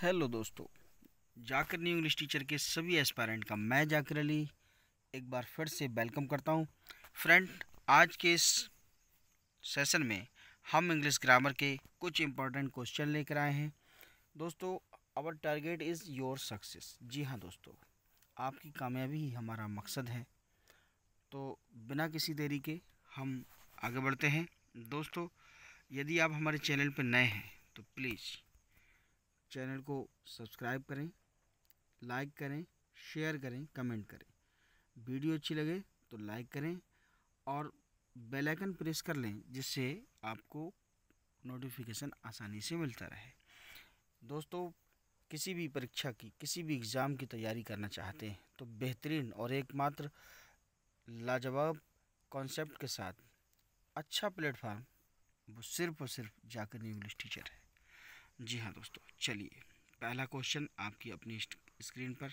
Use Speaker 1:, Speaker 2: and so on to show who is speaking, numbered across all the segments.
Speaker 1: Hello दोस्तों जाकर new English teacher के सभी एस्पायरेंट का मैं जाकर अली एक बार फिर से वेलकम करता हूं फ्रेंड आज के इस सेशन में हम इंग्लिश ग्रामर के कुछ इंपॉर्टेंट क्वेश्चन लेकर आए हैं दोस्तों our target is your success जी हाँ दोस्तों आपकी कामयाबी ही हमारा मकसद है तो बिना किसी देरी के हम आगे बढ़ते हैं दोस्तों यदि आप हमारे चैनल पर नए हैं तो प्लीज़ चैनल को सब्सक्राइब करें लाइक करें शेयर करें कमेंट करें वीडियो अच्छी लगे तो लाइक करें और बेल आइकन प्रेस कर लें जिससे आपको नोटिफिकेशन आसानी से मिलता रहे दोस्तों किसी भी परीक्षा की किसी भी एग्ज़ाम की तैयारी करना चाहते हैं तो बेहतरीन और एकमात्र लाजवाब कॉन्सेप्ट के साथ अच्छा प्लेटफार्म वो सिर्फ और सिर्फ जाकर न्यू इंग्लिश टीचर है जी हाँ दोस्तों चलिए पहला क्वेश्चन आपकी अपनी स्क्रीन पर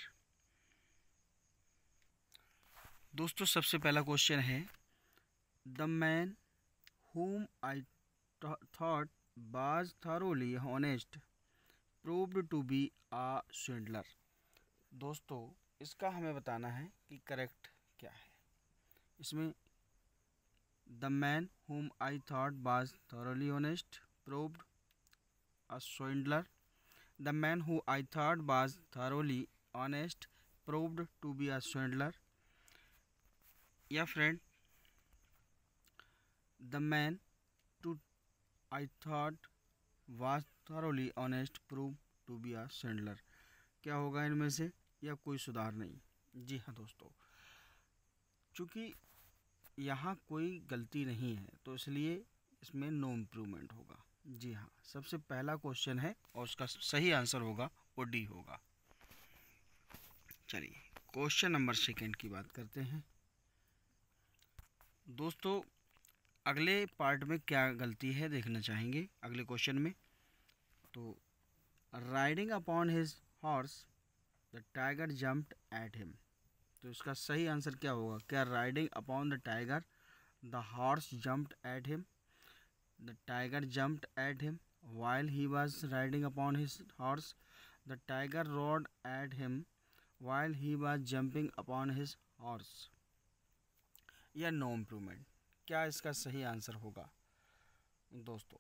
Speaker 1: दोस्तों सबसे पहला क्वेश्चन है the man whom I thought was thoroughly honest proved to be a swindler दोस्तों इसका हमें बताना है कि करेक्ट क्या है इसमें the man whom I thought was thoroughly honest proved a swindler. The man who I thought was thoroughly honest proved to be a swindler. Yeah, friend. The man to I thought was thoroughly honest proved to be a swindler. क्या होगा इनमें से या कोई सुधार नहीं जी हाँ दोस्तों चूँकि यहाँ कोई गलती नहीं है तो इसलिए इसमें नो इम्प्रूवमेंट होगा जी हाँ सबसे पहला क्वेश्चन है और उसका सही आंसर होगा वो डी होगा चलिए क्वेश्चन नंबर सेकंड की बात करते हैं दोस्तों अगले पार्ट में क्या गलती है देखना चाहेंगे अगले क्वेश्चन में तो riding upon his horse the tiger jumped at him तो इसका सही आंसर क्या होगा क्या riding upon the tiger the horse jumped at him the tiger jumped at him while he was riding upon his horse the tiger rode at him while he was jumping upon his horse या no improvement क्या इसका सही answer होगा दोस्तों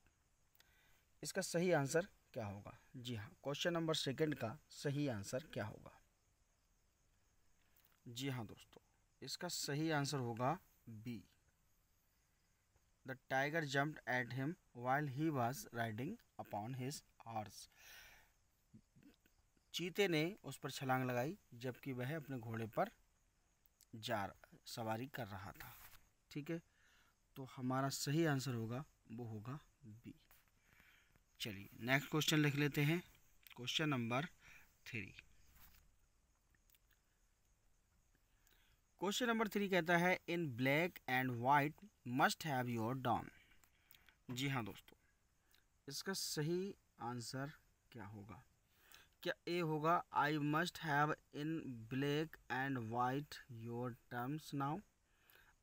Speaker 1: इसका सही answer क्या होगा जी हाँ क्वेश्चन नंबर सेकेंड का सही आंसर क्या होगा जी हाँ दोस्तों इसका सही आंसर होगा B the tiger jumped at him while he was riding upon his horse चीते ने उस पर छलांग लगाई जबकि वह अपने घोड़े पर जा सवारी कर रहा था ठीक है तो हमारा सही आंसर होगा वो होगा बी चलिए नेक्स्ट क्वेश्चन लिख लेते हैं question number three question number three कहता है in black and white must have your dawn जी हाँ दोस्तों इसका सही आंसर क्या होगा क्या ए होगा I must have in black and white your terms now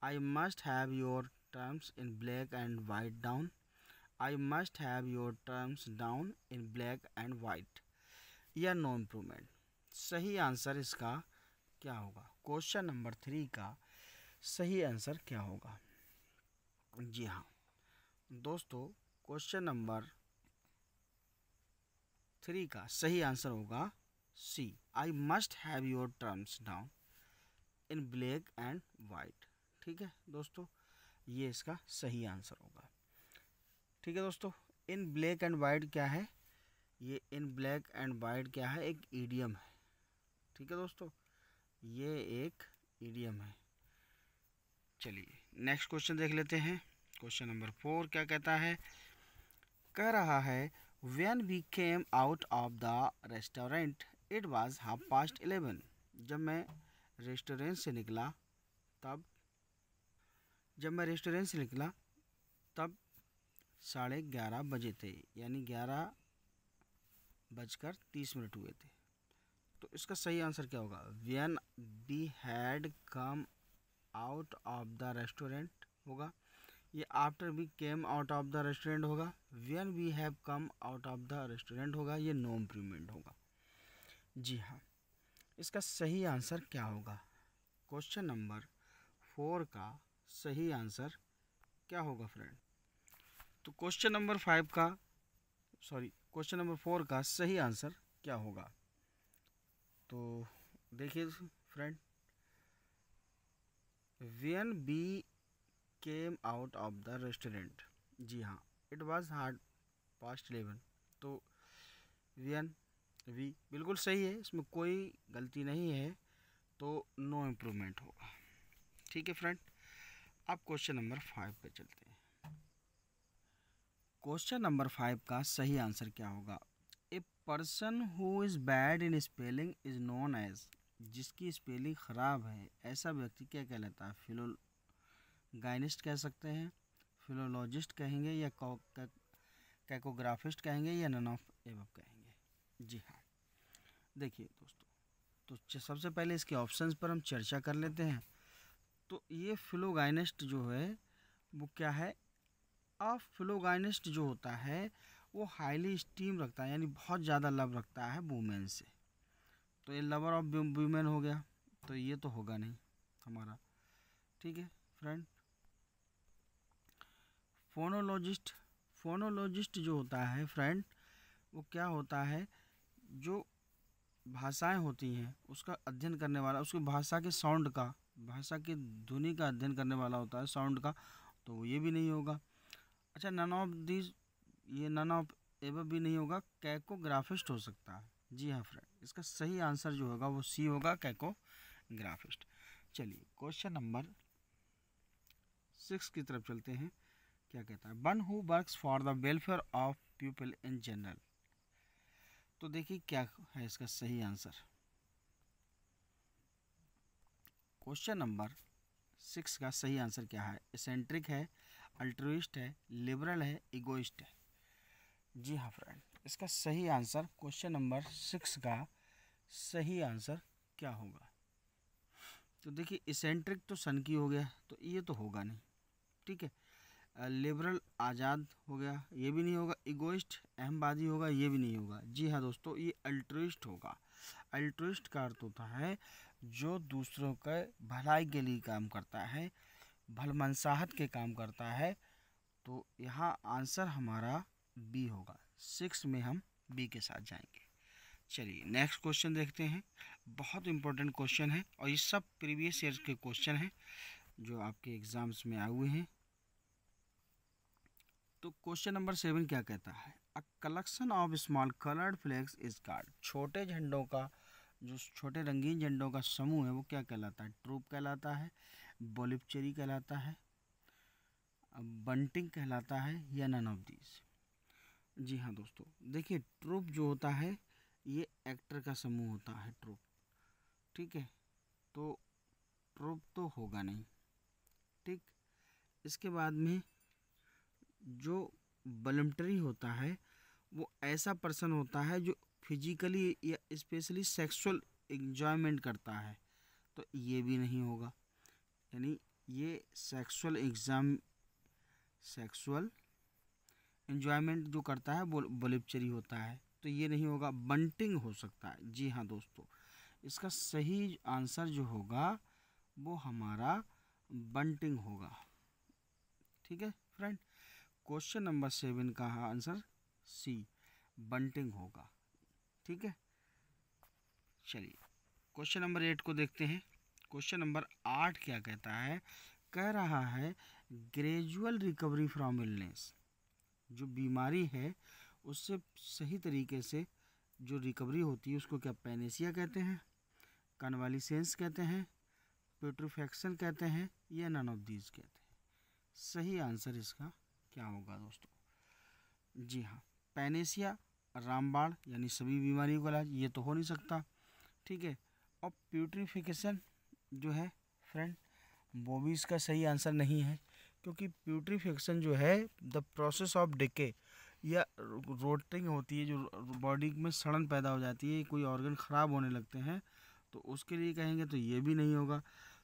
Speaker 1: I must have your terms in black and white down I must have your terms down in black and white या no improvement सही answer इसका क्या होगा question number three का सही answer क्या होगा जी हाँ दोस्तों क्वेश्चन नंबर थ्री का सही आंसर होगा C I must have your terms now in black and white ठीक है दोस्तों ये इसका सही आंसर होगा ठीक है दोस्तों इन ब्लैक एंड वाइट क्या है ये इन ब्लैक एंड वाइट क्या है एक ईडियम है ठीक है दोस्तों ये एक ईडियम है चलिए नेक्स्ट क्वेश्चन देख लेते हैं क्वेश्चन नंबर फोर क्या कहता है कह रहा है when we came out of the restaurant it was half past eleven जब मैं रेस्टोरेंट से निकला तब जब मैं रेस्टोरेंट से निकला तब साढ़े ग्यारह बजे थे यानी ग्यारह बजकर तीस मिनट हुए थे तो इसका सही आंसर क्या होगा when we had come out of the restaurant होगा ये after we came out of the restaurant होगा when we have come out of the restaurant होगा ये नो इम्प्रूवमेंट होगा जी हाँ इसका सही आंसर क्या होगा क्वेश्चन नंबर फोर का सही आंसर क्या होगा फ्रेंड तो क्वेश्चन नंबर फाइव का सॉरी क्वेश्चन नंबर फोर का सही आंसर क्या होगा तो देखिए friend when we came out of the restaurant जी हाँ it was hard past eleven तो एन वी बिल्कुल सही है इसमें कोई गलती नहीं है तो नो इम्प्रूवमेंट होगा ठीक है फ्रेंड अब क्वेश्चन नंबर फाइव पे चलते हैं क्वेश्चन नंबर फाइव का सही आंसर क्या होगा a person who is bad in spelling is known as जिसकी स्पेलिंग ख़राब है ऐसा व्यक्ति क्या कहलाता है फिलो गाइनिस्ट कह सकते हैं फिलोलॉजिस्ट कहेंगे या कैकोग्राफिस्ट कहेंगे या नन ऑफ एवब कहेंगे जी हाँ देखिए दोस्तों तो सबसे पहले इसके ऑप्शंस पर हम चर्चा कर लेते हैं तो ये फिलोगाइनिस्ट जो है वो क्या है ऑफ फिलोगाइनिस्ट जो होता है वो हाईली स्टीम रखता है यानी बहुत ज़्यादा लव रखता है वूमेन से तो ये लवर ऑफ वूमेन हो गया तो ये तो होगा नहीं हमारा ठीक है फ्रेंड फोनोलॉजिस्ट फोनोलॉजिस्ट जो होता है फ्रेंड वो क्या होता है जो भाषाएं होती हैं उसका अध्ययन करने वाला उसकी भाषा के साउंड का भाषा के ध्वनि का अध्ययन करने वाला होता है साउंड का तो ये भी नहीं होगा अच्छा नन ऑफ दिस ये नन ऑफ एव भी नहीं होगा कैकोग्राफिस्ट हो सकता है जी हाँ फ्रेंड इसका सही आंसर जो होगा वो सी होगा कैकोग्राफिस्ट चलिए क्वेश्चन नंबर सिक्स की तरफ चलते हैं क्या कहता है one who works for the welfare of people in general तो देखिए क्या है इसका सही आंसर क्वेश्चन नंबर सिक्स का सही आंसर क्या है इसेंट्रिक है अल्ट्रोइस्ट है लिबरल है इगोइस्ट है जी हाँ फ्रेंड इसका सही आंसर क्वेश्चन नंबर सिक्स का सही आंसर क्या होगा तो देखिए इसेंट्रिक तो सन की हो गया तो ये तो होगा नहीं ठीक है लिबरल आज़ाद हो गया ये भी नहीं होगा इगोइस्ट अहमवादी होगा ये भी नहीं होगा जी हाँ दोस्तों ये अल्ट्रिस्ट होगा अल्ट्रिस्ट का अर्थ होता है जो दूसरों के भलाई के लिए काम करता है भलमनसाहत के काम करता है तो यहाँ आंसर हमारा बी होगा सिक्स में हम बी के साथ जाएंगे चलिए नेक्स्ट क्वेश्चन देखते हैं बहुत इंपॉर्टेंट क्वेश्चन है और ये सब प्रीवियस ईयर के क्वेश्चन हैं जो आपके एग्ज़ाम्स में आए हुए हैं तो क्वेश्चन नंबर सेवन क्या कहता है a collection of small coloured flags is called छोटे झंडों का जो छोटे रंगीन झंडों का समूह है वो क्या कहलाता है ट्रूप कहलाता है बोलिपचेरी कहलाता है बंटिंग कहलाता है या नन ऑफ दीज जी हाँ दोस्तों देखिए ट्रूप जो होता है ये एक्टर का समूह होता है ट्रूप ठीक है तो ट्रूप तो होगा नहीं ठीक इसके बाद में जो वलम्टरी होता है वो ऐसा पर्सन होता है जो फिजिकली या इस्पेशली सेक्सुअल इंजॉयमेंट करता है तो ये भी नहीं होगा यानी ये सेक्सुअल एग्ज़ाम सेक्सुअल इंजॉयमेंट जो करता है वो बलिपचरी होता है तो ये नहीं होगा बंटिंग हो सकता है जी हाँ दोस्तों इसका सही आंसर जो होगा वो हमारा बंटिंग होगा ठीक है फ्रेंड क्वेश्चन नंबर सेवन का आंसर सी बंटिंग होगा ठीक है चलिए क्वेश्चन नंबर एट को देखते हैं क्वेश्चन नंबर आठ क्या कहता है कह रहा है ग्रेजुअल रिकवरी फ्रॉम इलनेस जो बीमारी है उससे सही तरीके से जो रिकवरी होती है उसको क्या पेनेसिया कहते हैं कन्वालिसेंस कहते हैं पेट्रोफेक्शन कहते हैं या नन ऑफ दीज कहते हैं सही आंसर इसका क्या होगा दोस्तों जी हाँ पैनेसिया रामबाण यानी सभी बीमारियों का इलाज ये तो हो नहीं सकता ठीक है और प्यूट्रीफिकेशन जो है फ्रेंड वो भी इसका सही आंसर नहीं है क्योंकि प्यूट्रीफिकेशन जो है द प्रोसेस ऑफ डिके या रोटिंग होती है जो बॉडी में सड़न पैदा हो जाती है कोई ऑर्गन ख़राब होने लगते हैं तो उसके लिए कहेंगे तो ये भी नहीं होगा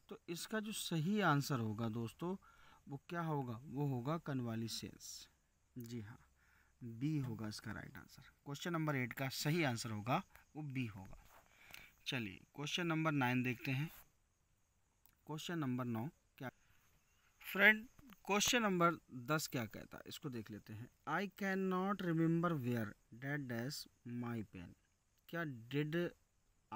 Speaker 1: तो इसका जो सही आंसर होगा दोस्तों वो क्या होगा वो होगा कन्वालिशेंस जी हाँ बी होगा इसका right answer question number eight का सही आंसर होगा वो बी होगा चलिए क्वेश्चन नंबर नाइन देखते हैं क्वेश्चन नंबर नौ क्या फ्रेंड क्वेश्चन नंबर दस क्या कहता है इसको देख लेते हैं I can not remember where that dash my pen क्या डिड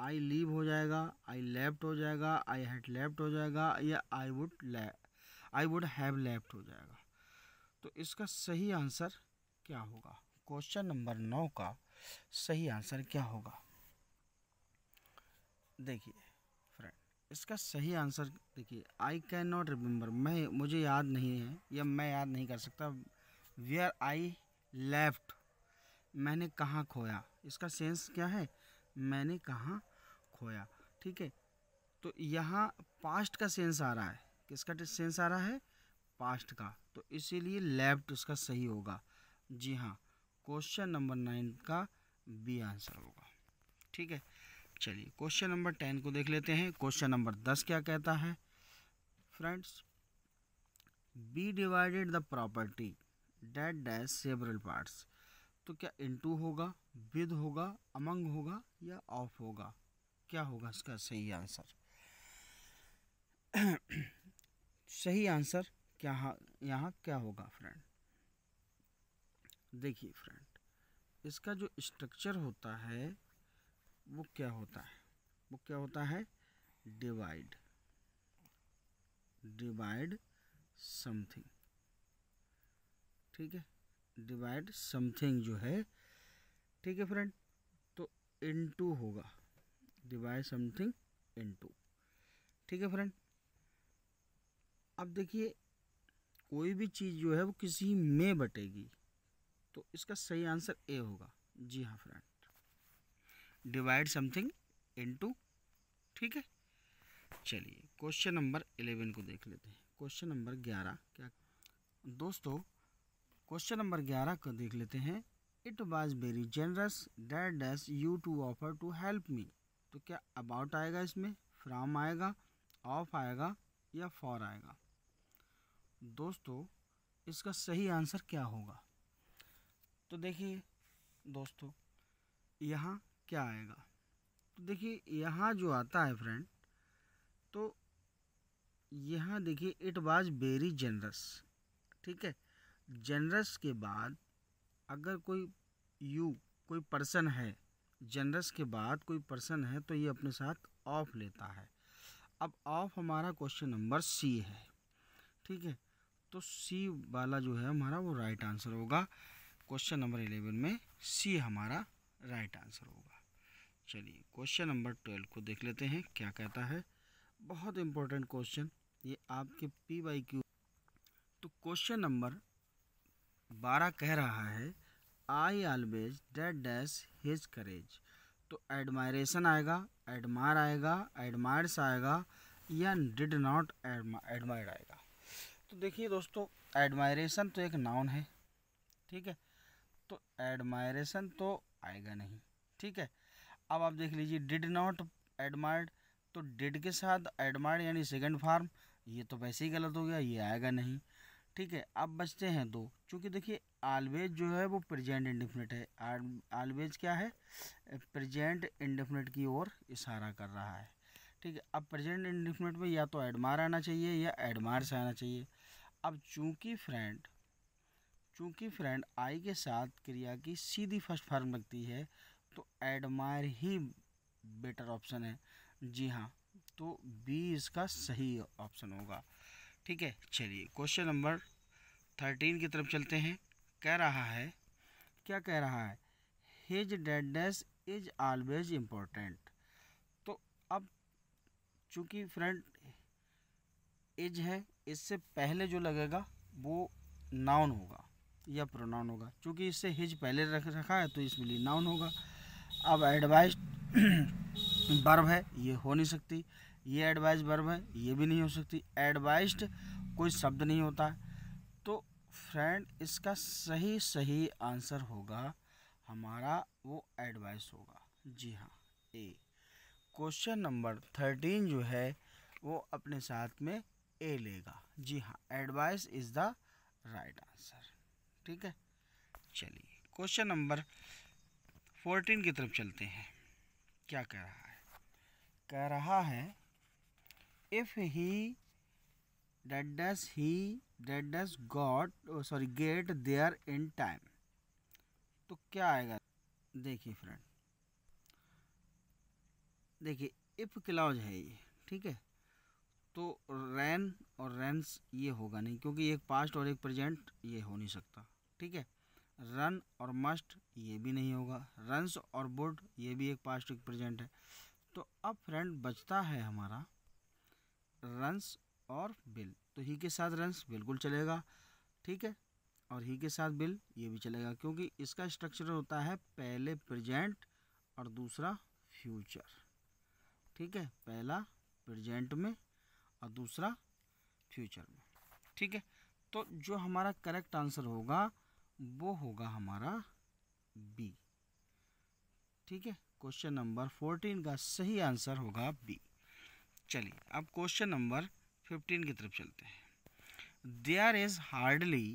Speaker 1: आई लीव हो जाएगा आई लेफ्ट हो जाएगा आई हैड लेफ्ट हो जाएगा या I would I would have left हो जाएगा तो इसका सही आंसर क्या होगा क्वेश्चन नंबर नौ का सही आंसर क्या होगा देखिए फ्रेंड इसका सही आंसर देखिए आई कैन नॉट रिम्बर मैं मुझे याद नहीं है या मैं याद नहीं कर सकता वेयर आई लेफ्ट मैंने कहाँ खोया इसका सेंस क्या है मैंने कहाँ खोया ठीक है तो यहाँ पास्ट का सेंस आ रहा है किसका डिस्टेंस आ रहा है पास्ट का तो इसीलिए लेफ्ट उसका सही होगा जी हाँ क्वेश्चन नंबर नाइन का बी आंसर होगा ठीक है चलिए क्वेश्चन नंबर टेन को देख लेते हैं क्वेश्चन नंबर दस क्या कहता है friends B divided the property that dash several parts तो क्या इनटू होगा विद होगा अमंग होगा या ऑफ होगा क्या होगा इसका सही आंसर सही आंसर क्या यहाँ क्या होगा फ्रेंड देखिए फ्रेंड इसका जो स्ट्रक्चर होता है वो क्या होता है वो क्या होता है डिवाइड डिवाइड समथिंग ठीक है डिवाइड समथिंग जो है ठीक है फ्रेंड तो इनटू होगा डिवाइड समथिंग इनटू ठीक है फ्रेंड अब देखिए कोई भी चीज़ जो है वो किसी में बटेगी तो इसका सही आंसर ए होगा जी हाँ फ्रेंड डिवाइड समथिंग इनटू ठीक है चलिए क्वेश्चन नंबर एलेवन को देख लेते हैं क्वेश्चन नंबर ग्यारह क्या दोस्तों क्वेश्चन नंबर ग्यारह को देख लेते हैं it was very generous that dash you to offer to help me तो क्या अबाउट आएगा इसमें फ्राम आएगा ऑफ आएगा या फॉर आएगा दोस्तों इसका सही आंसर क्या होगा तो देखिए दोस्तों यहाँ क्या आएगा तो देखिए यहाँ जो आता है फ्रेंड तो यहाँ देखिए इट वाज वेरी जनरस ठीक है जनरस के बाद अगर कोई यू कोई पर्सन है जनरस के बाद कोई पर्सन है तो ये अपने साथ ऑफ लेता है अब ऑफ हमारा क्वेश्चन नंबर सी है ठीक है तो सी वाला जो है हमारा वो राइट आंसर होगा क्वेश्चन नंबर इलेवन में सी हमारा राइट आंसर होगा चलिए क्वेश्चन नंबर ट्वेल्व को देख लेते हैं क्या कहता है बहुत इंपॉर्टेंट क्वेश्चन ये आपके पी वाई क्यू तो क्वेश्चन नंबर बारह कह रहा है I always that dash his courage तो एडमायरेशन आएगा एडमायर आएगा एडमायर्स आएगा या डिड नॉट एडमायर आएगा तो देखिए दोस्तों एडमायरेशन तो एक नाउन है ठीक है तो एडमायरेशन तो आएगा नहीं ठीक है अब आप देख लीजिए डिड नॉट एडमायर्ड तो डिड के साथ एडमायर्ड यानी सेकंड फार्म ये तो वैसे ही गलत हो गया ये आएगा नहीं ठीक है अब बचते हैं दो चूँकि देखिए आलवेज जो है वो प्रेजेंट इंडिफिनिट है आलवेज क्या है प्रेजेंट इंडिफिनिट की ओर इशारा कर रहा है ठीक है अब प्रेजेंट इंडिफिनिट में या तो एडमार आना चाहिए या एडमार से आना चाहिए अब चूँकि फ्रेंड चूँकि फ्रेंड आई के साथ क्रिया की सीधी फर्स्ट फॉर्म लगती है तो एडमायर ही बेटर ऑप्शन है जी हाँ तो बी इसका सही ऑप्शन होगा ठीक है चलिए क्वेश्चन नंबर थर्टीन की तरफ चलते हैं कह रहा है क्या कह रहा है his deadness is always important तो अब चूँकि फ्रेंड इज है इससे पहले जो लगेगा वो नाउन होगा या प्रोनाउन होगा क्योंकि इससे हिज पहले रख रखा है तो इसमें लिए नाउन होगा अब एडवाइज बर्ब है ये हो नहीं सकती ये एडवाइस बर्ब है ये भी नहीं हो सकती एडवाइस्ड कोई शब्द नहीं होता तो फ्रेंड इसका सही सही आंसर होगा हमारा वो एडवाइस होगा जी हाँ ए क्वेश्चन नंबर थर्टीन जो है वो अपने साथ में ए लेगा जी हाँ advice is the right answer ठीक है चलिए क्वेश्चन नंबर फोर्टीन की तरफ चलते हैं क्या कह रहा है कह रहा है if he that does he that sorry get oh, in time तो क्या आएगा देखिए फ्रेंड देखिए इफ क्लाउज है ये ठीक है तो रैन और रैंस ये होगा नहीं क्योंकि एक पास्ट और एक प्रेजेंट ये हो नहीं सकता ठीक है रन और मस्ट ये भी नहीं होगा रनस और बुड ये भी एक पास्ट एक प्रेजेंट है तो अब फ्रेंड बचता है हमारा रंस और बिल तो ही के साथ रंस बिल्कुल चलेगा ठीक है और ही के साथ बिल ये भी चलेगा क्योंकि इसका स्ट्रक्चर होता है पहले प्रेजेंट और दूसरा फ्यूचर ठीक है पहला प्रेजेंट में और दूसरा फ्यूचर में ठीक है तो जो हमारा करेक्ट आंसर होगा वो होगा हमारा बी ठीक है क्वेश्चन नंबर फोर्टीन का सही आंसर होगा बी चलिए अब क्वेश्चन नंबर फिफ्टीन की तरफ चलते हैं there is hardly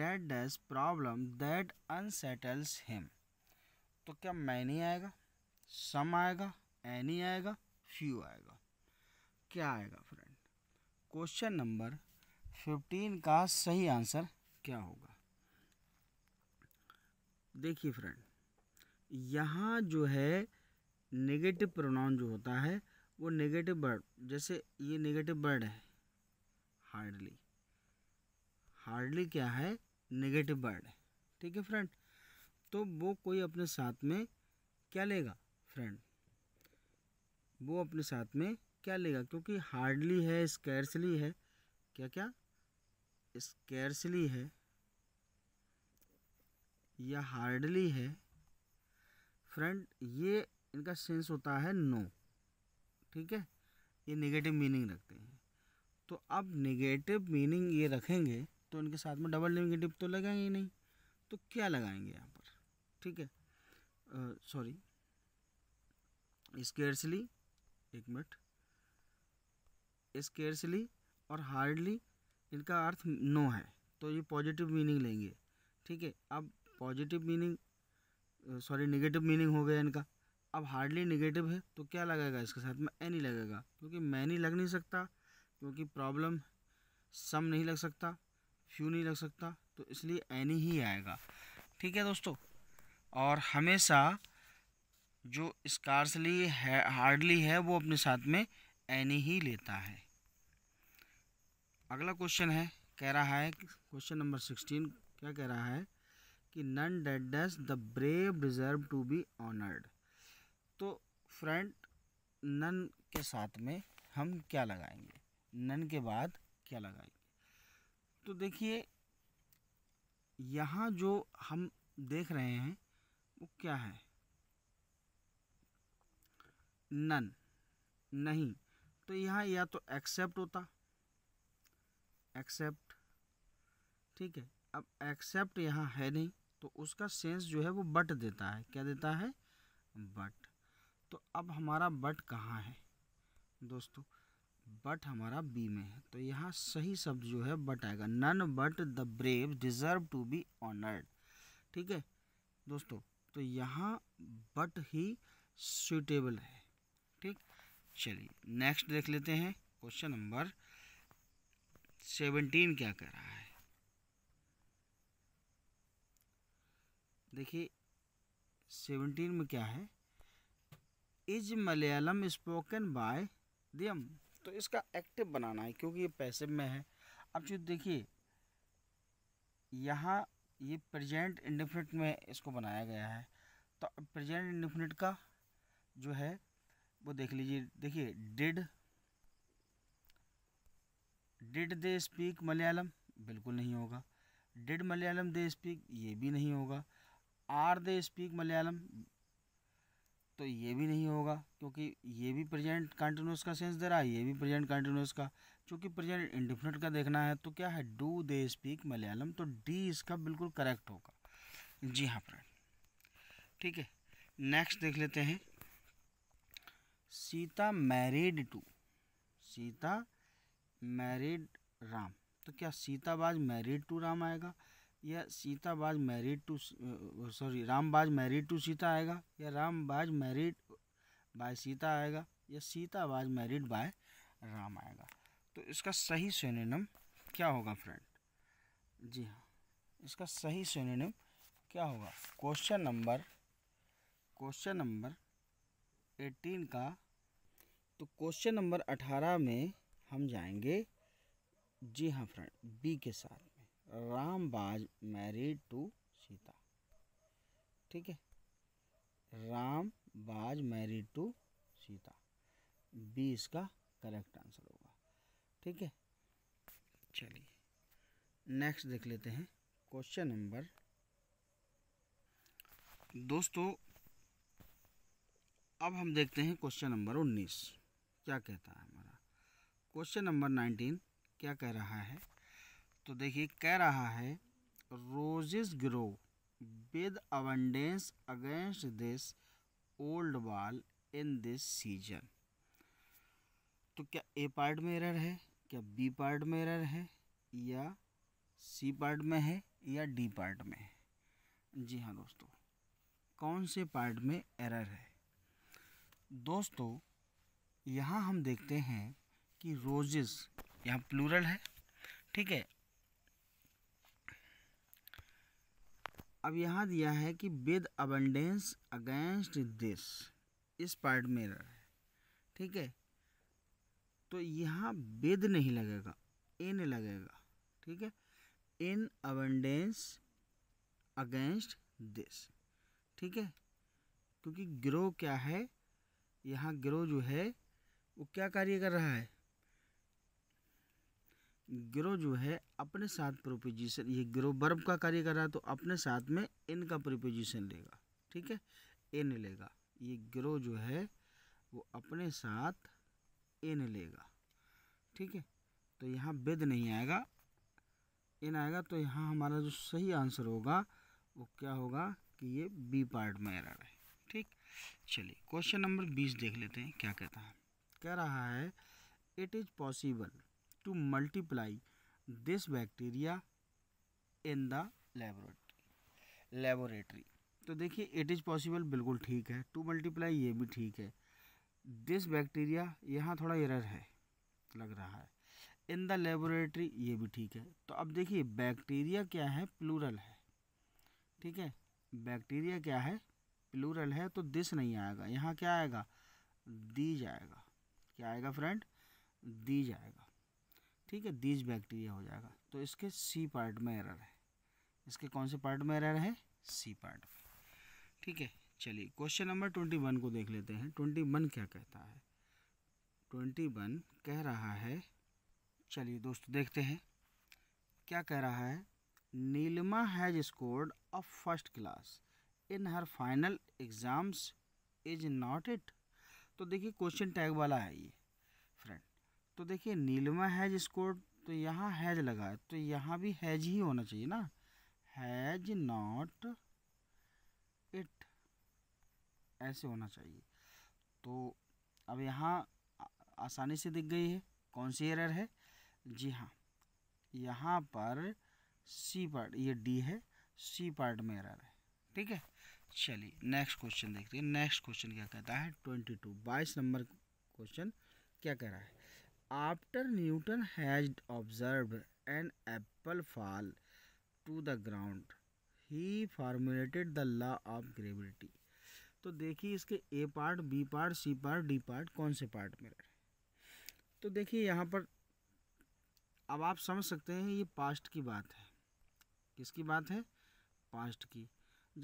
Speaker 1: that does problem that unsettles him तो क्या मैनी आएगा सम आएगा एनी आएगा फ्यू आएगा क्या आएगा क्वेश्चन नंबर फिफ्टीन का सही आंसर क्या होगा देखिए फ्रेंड यहाँ जो है नेगेटिव प्रोनाउन जो होता है वो नेगेटिव वर्ड जैसे ये नेगेटिव वर्ड है हार्डली हार्डली क्या है नेगेटिव वर्ड है ठीक है फ्रेंड तो वो कोई अपने साथ में क्या लेगा फ्रेंड वो अपने साथ में क्या लेगा क्योंकि हार्डली है स्केरसली है क्या क्या स्कैर्सली है या हार्डली है फ्रेंड ये इनका सेंस होता है नो ठीक है ये नेगेटिव मीनिंग रखते हैं तो अब नेगेटिव मीनिंग ये रखेंगे तो इनके साथ में डबल नेगेटिव तो लगाएंगे ही नहीं तो क्या लगाएंगे यहाँ पर ठीक है सॉरी स्केर्सली एक मिनट स्केर्सली और हार्डली इनका अर्थ नो है तो ये पॉजिटिव मीनिंग लेंगे ठीक है अब positive meaning sorry negative meaning हो गया इनका अब हार्डली नेगेटिव है तो क्या लगेगा इसके साथ में एनी लगेगा क्योंकि मैनी लग नहीं सकता क्योंकि प्रॉब्लम सम नहीं लग सकता फ्यू नहीं लग सकता तो इसलिए एनी ही आएगा ठीक है दोस्तों और हमेशा जो स्कार्सली है हार्डली है वो अपने साथ में एनी ही लेता है अगला क्वेश्चन है कह रहा है क्वेश्चन नंबर सिक्सटीन क्या कह रहा है कि none that dash the brave deserve to be honoured तो फ्रेंड नन के साथ में हम क्या लगाएंगे नन के बाद क्या लगाएंगे तो देखिए यहाँ जो हम देख रहे हैं वो क्या है नन नहीं तो यहाँ या तो एक्सेप्ट होता एक्सेप्ट ठीक है अब एक्सेप्ट यहाँ है नहीं तो उसका सेंस जो है वो बट देता है क्या देता है बट तो अब हमारा बट कहाँ है दोस्तों बट हमारा बी में है तो यहाँ सही शब्द जो है बट आएगा none but the brave deserve to be honoured ठीक है दोस्तों तो यहाँ बट ही सुटेबल है ठीक चलिए नेक्स्ट देख लेते हैं क्वेश्चन नंबर सेवनटीन क्या कह रहा है देखिए सेवनटीन में क्या है is Malayalam spoken by them तो इसका एक्टिव बनाना है क्योंकि ये पैसिव में है अब जो देखिए यहाँ ये प्रेजेंट इंडिफिनिट में इसको बनाया गया है तो प्रेजेंट इंडिफिनिट का जो है वो देख लीजिए देखिए did did they speak Malayalam बिल्कुल नहीं होगा डिड मलयालम दे स्पीक ये भी नहीं होगा आर दे स्पीक मलयालम तो ये भी नहीं होगा क्योंकि ये भी प्रेजेंट कंटिन्यूस का सेंस दे रहा है ये भी प्रेजेंट कंटिन्यूस का क्योंकि प्रेजेंट इंडिफिनिट का देखना है तो क्या है डू दे स्पीक मलयालम तो डी इसका बिल्कुल करेक्ट होगा जी हाँ फ्रेंड ठीक है नेक्स्ट देख लेते हैं Sita married to Sita married Ram तो क्या सीताबाज मैरिड टू राम आएगा या Sita was married to sorry Ram was married to Sita आएगा या रामबाज मैरिड बाय सीता आएगा या सीताबाज मैरिड बाय राम आएगा तो इसका सही सेनेम क्या होगा फ्रेंड जी हाँ इसका सही सेनेम क्या होगा question number question number eighteen का तो क्वेश्चन नंबर अठारह में हम जाएंगे जी हाँ फ्रेंड बी के साथ में बाज मैरिड टू सीता ठीक है Ram was married to Sita B इसका करेक्ट आंसर होगा ठीक है चलिए नेक्स्ट देख लेते हैं क्वेश्चन नंबर दोस्तों अब हम देखते हैं क्वेश्चन नंबर उन्नीस क्या कहता है क्वेश्चन नंबर नाइनटीन क्या कह रहा है तो देखिए कह रहा है roses grow with abundance against this old wall in this season तो क्या ए पार्ट में एरर है क्या बी पार्ट में एरर है या सी पार्ट में है या डी पार्ट में है जी हाँ दोस्तों कौन से पार्ट में एरर है दोस्तों यहाँ हम देखते हैं कि रोजेस यहाँ प्लूरल है ठीक है अब यहाँ दिया है कि विद अबेंडेंस अगेंस्ट दिस इस पार्ट में है ठीक है तो यहाँ विद नहीं लगेगा इन लगेगा ठीक है इन अबेंडेंस अगेंस्ट दिस ठीक है क्योंकि ग्रो क्या है यहाँ ग्रो जो है वो क्या कार्य कर रहा है ग्रो जो है अपने साथ प्रोपोजिशन ये ग्रो बर्ब का कार्य कर रहा है तो अपने साथ में इन का प्रोपोजिशन लेगा ठीक है इन लेगा ये ग्रो जो है वो अपने साथ इन लेगा ठीक है तो यहाँ विद नहीं आएगा इन आएगा तो यहाँ हमारा जो सही आंसर होगा वो क्या होगा कि ये बी पार्ट में एरर है ठीक चलिए क्वेश्चन नंबर बीस देख लेते हैं क्या कहता है कह रहा है it is possible to multiply this bacteria in the laboratory laboratory तो देखिए इट इज़ पॉसिबल बिल्कुल ठीक है टू मल्टीप्लाई ये भी ठीक है दिस बैक्टीरिया यहाँ थोड़ा एरर है लग रहा है इन द लेबोरेटरी ये भी ठीक है तो अब देखिए बैक्टीरिया क्या है प्लूरल है ठीक है बैक्टीरिया क्या है प्लूरल है तो दिस नहीं आएगा यहाँ क्या आएगा दी जाएगा क्या आएगा फ्रेंड दी जाएगा ठीक है दीज बैक्टीरिया हो जाएगा तो इसके सी पार्ट में एरर है इसके कौन से पार्ट में एरर है सी पार्ट में ठीक है चलिए क्वेश्चन नंबर ट्वेंटी वन को देख लेते हैं ट्वेंटी वन क्या कहता है ट्वेंटी वन कह रहा है चलिए दोस्तों देखते हैं क्या कह रहा है Neelma has scored a first class in her final exams is not it तो देखिए क्वेश्चन टैग वाला है ये तो देखिए नीलमा हैज स्कोर तो यहाँ हैज लगा है तो यहाँ भी हैज ही होना चाहिए ना हैज नॉट इट ऐसे होना चाहिए तो अब यहाँ आसानी से दिख गई है कौन सी एरर है जी हाँ यहाँ पर सी पार्ट ये डी है सी पार्ट में एरर है ठीक है चलिए नेक्स्ट क्वेश्चन देखते हैं नेक्स्ट क्वेश्चन क्या कहता है ट्वेंटी टू बाईस नंबर क्वेश्चन क्या कह रहा है after Newton has observe an apple fall to the ground he formulated the law of gravity तो देखिए इसके A part B part C part D part कौन से पार्ट में तो देखिए यहाँ पर अब आप समझ सकते हैं ये पास्ट की बात है किसकी बात है पास्ट की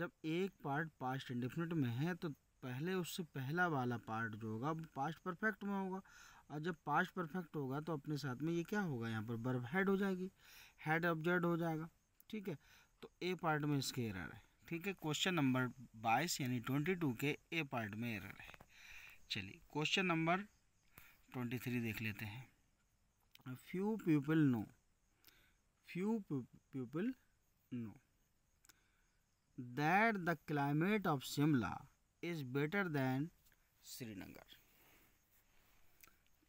Speaker 1: जब एक पार्ट पास्ट इंडिफिनिट में है तो पहले उससे पहला वाला पार्ट जो होगा वो पास्ट परफेक्ट में होगा और जब पास्ट परफेक्ट होगा तो अपने साथ में ये क्या होगा यहाँ पर बर्ब हेड हो जाएगी हेड ऑब्जेक्ट हो जाएगा ठीक है तो ए पार्ट में इसके एरर है ठीक है क्वेश्चन नंबर बाईस यानी ट्वेंटी टू के ए पार्ट में एरर है चलिए क्वेश्चन नंबर ट्वेंटी थ्री देख लेते हैं few people know few people know that the climate of Shimla is better than Srinagar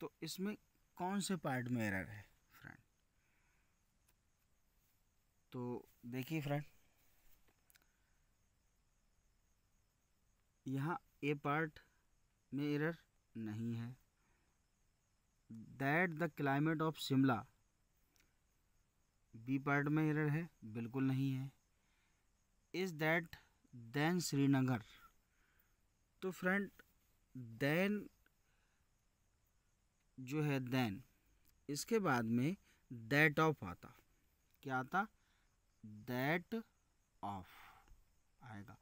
Speaker 1: तो इसमें कौन से पार्ट में एरर है फ्रेंड तो देखिए फ्रेंड यहाँ ए पार्ट में एरर नहीं है that the climate of Shimla B part में एरर है बिल्कुल नहीं है इज़ दैट देन श्रीनगर तो फ्रेंड देन जो है देन इसके बाद में दैट ऑफ आता क्या आता दैट ऑफ आएगा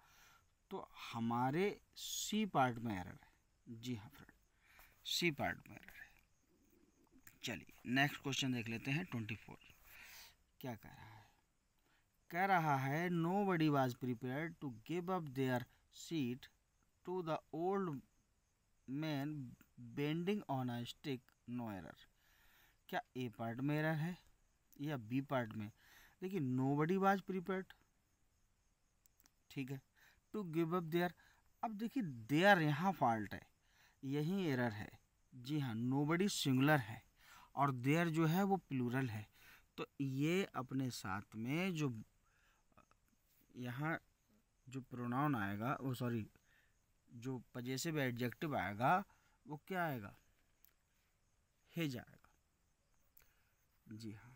Speaker 1: तो हमारे सी पार्ट में एरर है जी हाँ फ्रेंड सी पार्ट में एरर है चलिए नेक्स्ट क्वेश्चन देख लेते हैं ट्वेंटी फोर क्या कह रहा है कह रहा है nobody was prepare to give up their seat to the old man bending on a stick no error क्या ए पार्ट में एरर है या बी पार्ट में देखिए नो बडी वाज प्रिपेयर्ड ठीक है टू गिव अप देयर अब देखिए देयर यहाँ फॉल्ट है यही एरर है जी हाँ नो बडी सिंगुलर है और देयर जो है वो प्लूरल है तो ये अपने साथ में जो यहाँ जो प्रोनाउन आएगा वो सॉरी जो पजेसिव एडजेक्टिव आएगा वो क्या आएगा हेज आएगा जी हाँ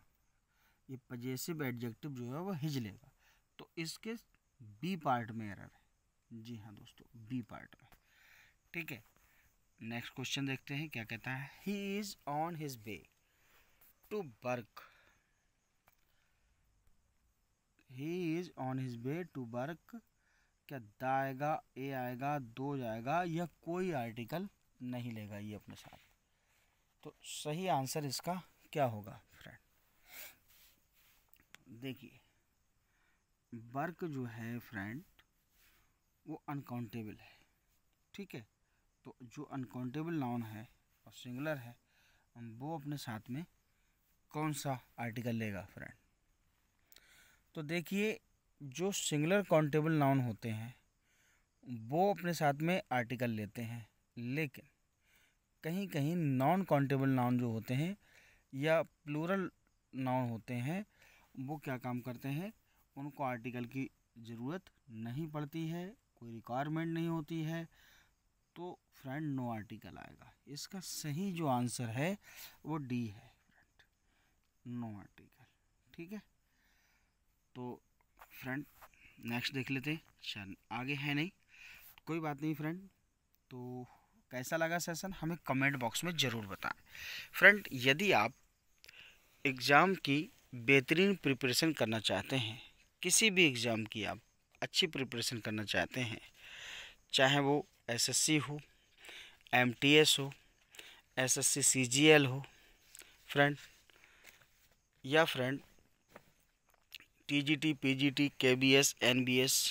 Speaker 1: ये पजेसिव एडजेक्टिव जो है वो हिज लेगा तो इसके बी पार्ट में एरर है जी हाँ दोस्तों बी पार्ट में ठीक है नेक्स्ट क्वेश्चन देखते हैं क्या कहता है he is on his way to work he is on his way to work क्या द आएगा ए आएगा दो जाएगा या कोई आर्टिकल नहीं लेगा ये अपने साथ तो सही आंसर इसका क्या होगा फ्रेंड देखिए वर्क जो है फ्रेंड वो अनकाउंटेबल है ठीक है तो जो अनकाउंटेबल नाउन है और सिंगुलर है वो अपने साथ में कौन सा आर्टिकल लेगा फ्रेंड तो देखिए जो सिंगुलर काउंटेबल नाउन होते हैं वो अपने साथ में आर्टिकल लेते हैं लेकिन कहीं कहीं नॉन काउंटेबल नाउन जो होते हैं या प्लूरल नाउन होते हैं वो क्या काम करते हैं उनको आर्टिकल की ज़रूरत नहीं पड़ती है कोई रिक्वायरमेंट नहीं होती है तो फ्रेंड नो आर्टिकल आएगा इसका सही जो आंसर है वो डी है फ्रेंड नो आर्टिकल ठीक है तो फ्रेंड नेक्स्ट देख लेते हैं आगे है नहीं कोई बात नहीं फ्रेंड तो कैसा लगा सेशन हमें कमेंट बॉक्स में ज़रूर बताएं फ्रेंड यदि आप एग्ज़ाम की बेहतरीन प्रिपरेशन करना चाहते हैं किसी भी एग्ज़ाम की आप अच्छी प्रिपरेशन करना चाहते हैं चाहे वो एसएससी हो एमटीएस हो एसएससी सीजीएल हो फ्रेंड या friend TGT PGT KBS NBS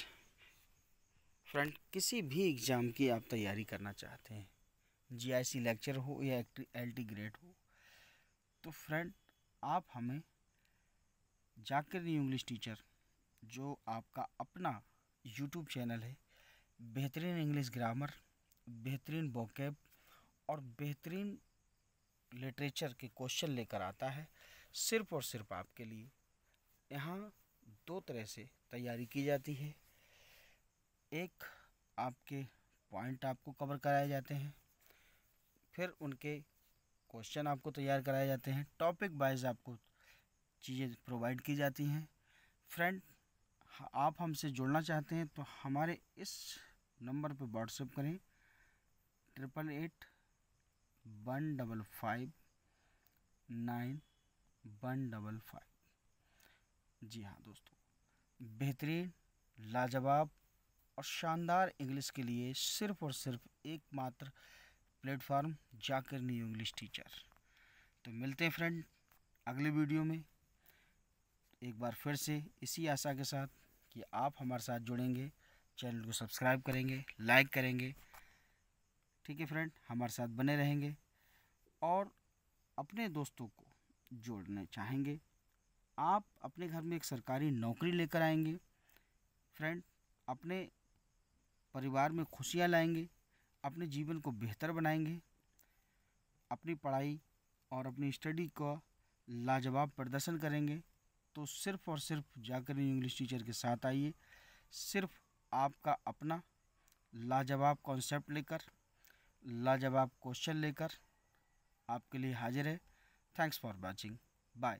Speaker 1: friend किसी भी एग्ज़ाम की आप तैयारी करना चाहते हैं जी लेक्चर हो या एल टी ग्रेड हो तो फ्रेंड आप हमें जाकर न्यू इंग्लिश टीचर जो आपका अपना यूट्यूब चैनल है बेहतरीन इंग्लिश ग्रामर बेहतरीन बोकेब और बेहतरीन लिटरेचर के क्वेश्चन लेकर आता है सिर्फ और सिर्फ आपके लिए यहाँ दो तरह से तैयारी की जाती है एक आपके पॉइंट आपको कवर कराए जाते हैं फिर उनके क्वेश्चन आपको तैयार कराए जाते हैं टॉपिक वाइज आपको चीज़ें प्रोवाइड की जाती हैं फ्रेंड आप हमसे जुड़ना चाहते हैं तो हमारे इस नंबर पर व्हाट्सएप करें triple eight one double five nine one double five जी हाँ दोस्तों बेहतरीन लाजवाब और शानदार इंग्लिश के लिए सिर्फ़ और सिर्फ एकमात्र प्लेटफॉर्म जाकर न्यू इंग्लिश टीचर तो मिलते हैं फ्रेंड अगले वीडियो में एक बार फिर से इसी आशा के साथ कि आप हमारे साथ जुड़ेंगे चैनल को सब्सक्राइब करेंगे लाइक करेंगे ठीक है फ्रेंड हमारे साथ बने रहेंगे और अपने दोस्तों को जोड़ने चाहेंगे आप अपने घर में एक सरकारी नौकरी लेकर आएंगे फ्रेंड अपने परिवार में खुशियाँ लाएंगे अपने जीवन को बेहतर बनाएंगे अपनी पढ़ाई और अपनी स्टडी का लाजवाब प्रदर्शन करेंगे तो सिर्फ़ और सिर्फ जाकर इंग्लिश टीचर के साथ आइए सिर्फ आपका अपना लाजवाब कॉन्सेप्ट लेकर लाजवाब क्वेश्चन लेकर आपके लिए हाजिर है थैंक्स फॉर वॉचिंग